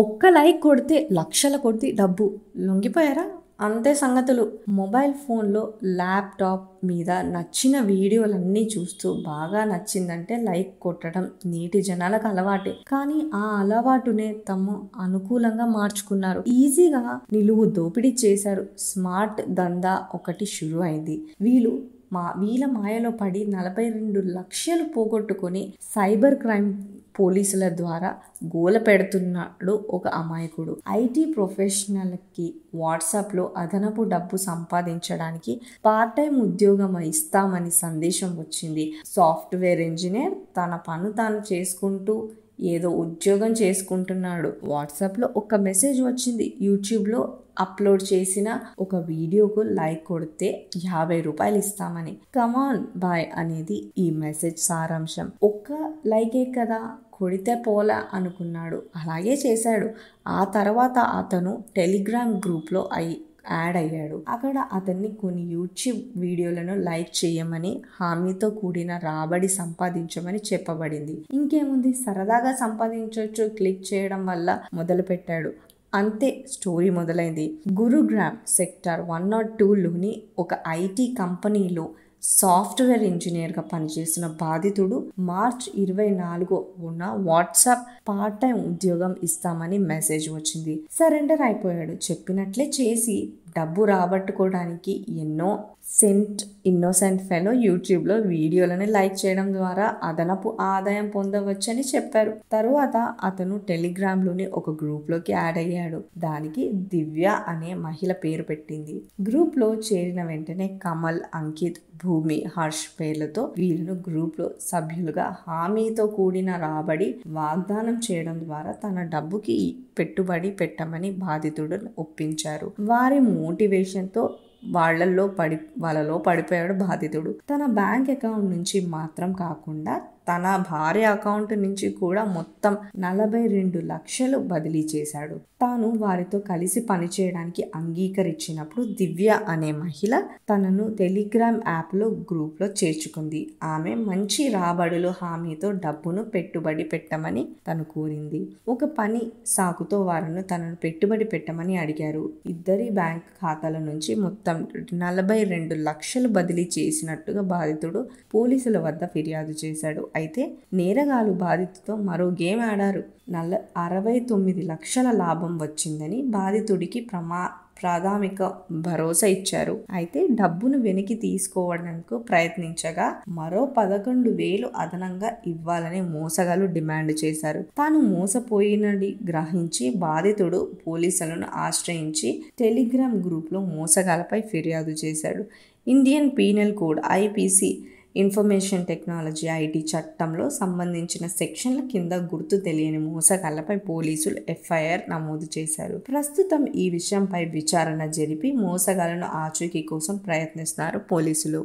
ఒక్క లైక్ కొడితే లక్షల కొద్ది డబ్బు లొంగిపోయారా అంతే సంగతులు మొబైల్ ఫోన్లో ల్యాప్టాప్ మీద నచ్చిన వీడియోలన్నీ చూస్తూ బాగా నచ్చిందంటే లైక్ కొట్టడం నేటి జనాలకు అలవాటే కానీ ఆ అలవాటునే తమ అనుకూలంగా మార్చుకున్నారు ఈజీగా నిలువు దోపిడీ చేశారు స్మార్ట్ దందా ఒకటి షురు అయింది వీళ్ళు మా వీళ్ళ మాయలో పడి నలభై రెండు లక్షలు పోగొట్టుకొని సైబర్ క్రైమ్ పోలీసుల ద్వారా గోల పెడుతున్నాడు ఒక అమాయకుడు ఐటీ ప్రొఫెషనల్కి వాట్సాప్లో అదనపు డబ్బు సంపాదించడానికి పార్ట్ టైం ఉద్యోగం ఇస్తామని సందేశం వచ్చింది సాఫ్ట్వేర్ ఇంజనీర్ తన పను తాను చేసుకుంటూ ఏదో ఉద్యోగం చేసుకుంటున్నాడు వాట్సాప్లో ఒక మెసేజ్ వచ్చింది యూట్యూబ్లో అప్లోడ్ చేసిన ఒక వీడియోకు లైక్ కొడితే యాభై రూపాయలు ఇస్తామని కమాన్ బాయ్ అనేది ఈ మెసేజ్ సారాంశం ఒక్క లైకే కదా కొడితే పోలా అనుకున్నాడు అలాగే చేశాడు ఆ తర్వాత అతను టెలిగ్రామ్ గ్రూప్లో అయి యాడ్ అయ్యాడు అక్కడ అతన్ని కొన్ని యూట్యూబ్ వీడియోలను లైక్ చేయమని హామీతో కూడిన రాబడి సంపాదించమని చెప్పబడింది ఇంకేముంది సరదాగా సంపాదించవచ్చు క్లిక్ చేయడం వల్ల మొదలుపెట్టాడు అంతే స్టోరీ మొదలైంది గురుగ్రామ్ సెక్టార్ వన్ నాట్ టూలోని ఒక ఐటీ కంపెనీలో సాఫ్ట్వేర్ ఇంజనీర్గా పనిచేసిన బాధితుడు మార్చ్ ఇరవై ఉన్న వాట్సాప్ పార్ట్ టైం ఉద్యోగం ఇస్తామని మెసేజ్ వచ్చింది సరెండర్ అయిపోయాడు చెప్పినట్లే చేసి డబ్బు రాబట్టుకోవడానికి ఎన్నో సెంట్ ఇన్నోసెంట్ ఫెలో యూట్యూబ్లో వీడియోలను లైక్ చేయడం ద్వారా అదనపు ఆదాయం పొందవచ్చని చెప్పారు తరువాత అతను టెలిగ్రామ్లోని ఒక గ్రూప్లోకి యాడ్ అయ్యాడు దానికి దివ్య అనే మహిళ పేరు పెట్టింది గ్రూప్లో చేరిన వెంటనే కమల్ అంకిత్ భూమి హర్ష్ పేర్లతో వీళ్ళను గ్రూప్లో సభ్యులుగా హామీతో కూడిన రాబడి వాగ్దానం చేయడం ద్వారా తన డబ్బుకి పెట్టుబడి పెట్టమని బాధితుడు ఒప్పించారు వారి మూ మోటివేషన్తో వాళ్ళల్లో పడి వాళ్ళలో పడిపోయాడు బాధితుడు తన బ్యాంక్ అకౌంట్ నుంచి మాత్రం కాకుండా తన భార్య అకౌంట్ నుంచి కూడా మొత్తం నలభై రెండు లక్షలు బదిలీ చేశాడు తాను వారితో కలిసి పనిచేయడానికి అంగీకరించినప్పుడు దివ్య అనే మహిళ తనను టెలిగ్రామ్ యాప్లో గ్రూప్లో చేర్చుకుంది ఆమె మంచి రాబడులు హామీతో డబ్బును పెట్టుబడి పెట్టమని తను కోరింది ఒక పని సాకుతో వారను తనను పెట్టుబడి పెట్టమని అడిగారు ఇద్దరి బ్యాంక్ ఖాతాల నుంచి మొత్తం నలభై రెండు లక్షలు బదిలీ చేసినట్టుగా బాధితుడు పోలీసుల వద్ద ఫిర్యాదు చేశాడు అయితే నేరగాలు బాధితుతో మరో గేమ్ ఆడారు నల్ల అరవై తొమ్మిది లక్షల లాభం వచ్చిందని బాధితుడికి ప్రమా ప్రాథమిక భరోసా ఇచ్చారు అయితే డబ్బును వెనక్కి తీసుకోవడానికి ప్రయత్నించగా మరో పదకొండు వేలు అదనంగా ఇవ్వాలని మోసగాలు డిమాండ్ చేశారు తాను మోసపోయినది గ్రహించి బాధితుడు పోలీసులను ఆశ్రయించి టెలిగ్రామ్ గ్రూప్లో మోసగాలపై ఫిర్యాదు చేశాడు Indian penal code IPC information technology IT చట్టంలో సంబంధించిన సెక్షన్ల కింద గుర్తు తెలియని మోసగాళ్లపై పోలీసులు ఎఫ్ఐఆర్ నమోదు చేశారు ప్రస్తుతం ఈ విషయంపై విచారణ జరిపి మోసగాళ్లను ఆచూకీ కోసం ప్రయత్నిస్తున్నారు పోలీసులు